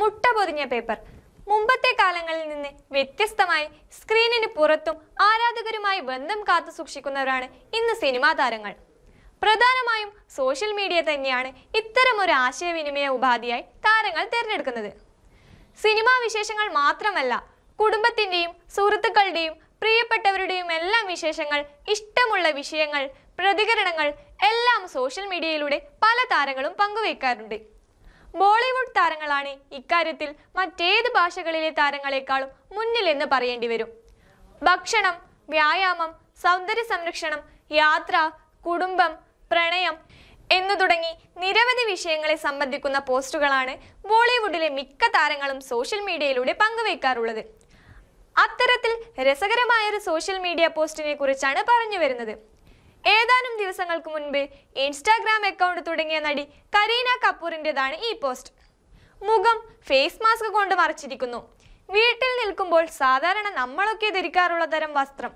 മുട്ട പൊതിഞ്ഞ പേപ്പർ മുമ്പത്തെ കാലങ്ങളിൽ നിന്ന് വ്യത്യസ്തമായി സ്ക്രീനിന് പുറത്തും ആരാധകരുമായി ബന്ധം കാത്തു സൂക്ഷിക്കുന്നവരാണ് ഇന്ന് സിനിമാ താരങ്ങൾ പ്രധാനമായും സോഷ്യൽ മീഡിയ തന്നെയാണ് ഇത്തരമൊരു ആശയവിനിമയ ഉപാധിയായി താരങ്ങൾ തിരഞ്ഞെടുക്കുന്നത് സിനിമാ വിശേഷങ്ങൾ മാത്രമല്ല കുടുംബത്തിൻ്റെയും സുഹൃത്തുക്കളുടെയും പ്രിയപ്പെട്ടവരുടെയും എല്ലാം വിശേഷങ്ങൾ ഇഷ്ടമുള്ള വിഷയങ്ങൾ പ്രതികരണങ്ങൾ എല്ലാം സോഷ്യൽ മീഡിയയിലൂടെ പല താരങ്ങളും പങ്കുവയ്ക്കാറുണ്ട് ബോളിവുഡ് താരങ്ങളാണ് ഇക്കാര്യത്തിൽ മറ്റേത് ഭാഷകളിലെ താരങ്ങളെക്കാളും മുന്നിലെന്ന് പറയേണ്ടി വരും ഭക്ഷണം വ്യായാമം സൗന്ദര്യ സംരക്ഷണം യാത്ര കുടുംബം പ്രണയം എന്നു തുടങ്ങി നിരവധി വിഷയങ്ങളെ സംബന്ധിക്കുന്ന പോസ്റ്റുകളാണ് ബോളിവുഡിലെ മിക്ക താരങ്ങളും സോഷ്യൽ മീഡിയയിലൂടെ പങ്കുവയ്ക്കാറുള്ളത് അത്തരത്തിൽ രസകരമായൊരു സോഷ്യൽ മീഡിയ പോസ്റ്റിനെ കുറിച്ചാണ് പറഞ്ഞു വരുന്നത് ഏതാനും ദിവസങ്ങൾക്ക് മുൻപ് ഇൻസ്റ്റാഗ്രാം അക്കൗണ്ട് തുടങ്ങിയ നടി കരീന കപൂറിൻ്റെതാണ് ഈ പോസ്റ്റ് മുഖം ഫേസ് മാസ്ക് കൊണ്ട് മറച്ചിരിക്കുന്നു വീട്ടിൽ നിൽക്കുമ്പോൾ സാധാരണ നമ്മളൊക്കെ ധരിക്കാറുള്ള തരം വസ്ത്രം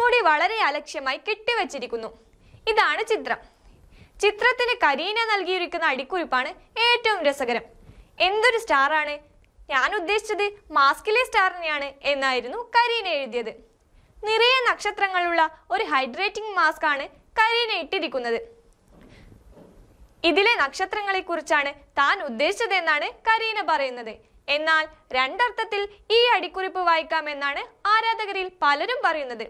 മുടി വളരെ അലക്ഷ്യമായി കെട്ടിവച്ചിരിക്കുന്നു ഇതാണ് ചിത്രം ചിത്രത്തിന് കരീന നൽകിയിരിക്കുന്ന അടിക്കുറിപ്പാണ് ഏറ്റവും രസകരം എന്തൊരു സ്റ്റാറാണ് ഞാൻ ഉദ്ദേശിച്ചത് മാസ്കിലെ സ്റ്റാറിനെയാണ് എന്നായിരുന്നു കരീന എഴുതിയത് നിറയെ നക്ഷത്രങ്ങളുള്ള ഒരു ഹൈഡ്രേറ്റിംഗ് മാസ്ക് ആണ് കരീന ഇട്ടിരിക്കുന്നത് ഇതിലെ നക്ഷത്രങ്ങളെക്കുറിച്ചാണ് താൻ ഉദ്ദേശിച്ചതെന്നാണ് കരീന പറയുന്നത് എന്നാൽ രണ്ടർത്ഥത്തിൽ ഈ അടിക്കുറിപ്പ് വായിക്കാമെന്നാണ് ആരാധകരിൽ പലരും പറയുന്നത്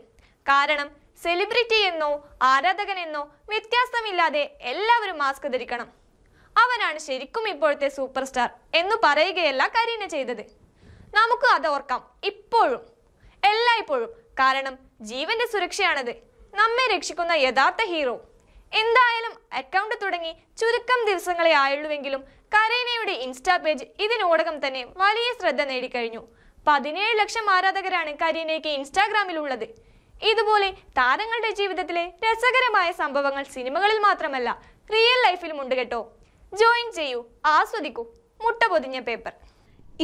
കാരണം സെലിബ്രിറ്റി എന്നോ ആരാധകൻ എന്നോ വ്യത്യാസമില്ലാതെ എല്ലാവരും മാസ്ക് ധരിക്കണം അവനാണ് ശരിക്കും ഇപ്പോഴത്തെ സൂപ്പർ സ്റ്റാർ എന്ന് പറയുകയല്ല കരീന ചെയ്തത് നമുക്ക് അത് ഓർക്കാം ഇപ്പോഴും എല്ലായ്പ്പോഴും കാരണം ജീവന്റെ സുരക്ഷയാണത് നമ്മെ രക്ഷിക്കുന്ന യഥാർത്ഥ ഹീറോ എന്തായാലും അക്കൗണ്ട് തുടങ്ങി ചുരുക്കം ദിവസങ്ങളെ ആയുള്ളൂവെങ്കിലും കരീനയുടെ ഇൻസ്റ്റാ പേജ് ഇതിനോടകം തന്നെ വലിയ ശ്രദ്ധ നേടിക്കഴിഞ്ഞു പതിനേഴ് ലക്ഷം ആരാധകരാണ് കരീനയ്ക്ക് ഇൻസ്റ്റാഗ്രാമിലുള്ളത് ഇതുപോലെ താരങ്ങളുടെ ജീവിതത്തിലെ രസകരമായ സംഭവങ്ങൾ സിനിമകളിൽ മാത്രമല്ല റിയൽ ലൈഫിലും ഉണ്ട് കേട്ടോ ജോയിൻ ചെയ്യൂ ആസ്വദിക്കൂ മുട്ട പൊതിഞ്ഞ പേപ്പർ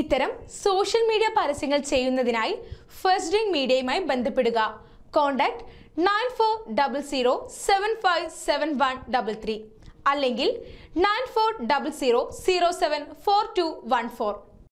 ഇത്തരം സോഷ്യൽ മീഡിയ പരസ്യങ്ങൾ ചെയ്യുന്നതിനായി ഫസ്റ്റ് ഡ്രിങ് മീഡിയയുമായി ബന്ധപ്പെടുക contact nine four double zero seven five seven one double three അല്ലെങ്കിൽ nine four double zero zero seven four two one four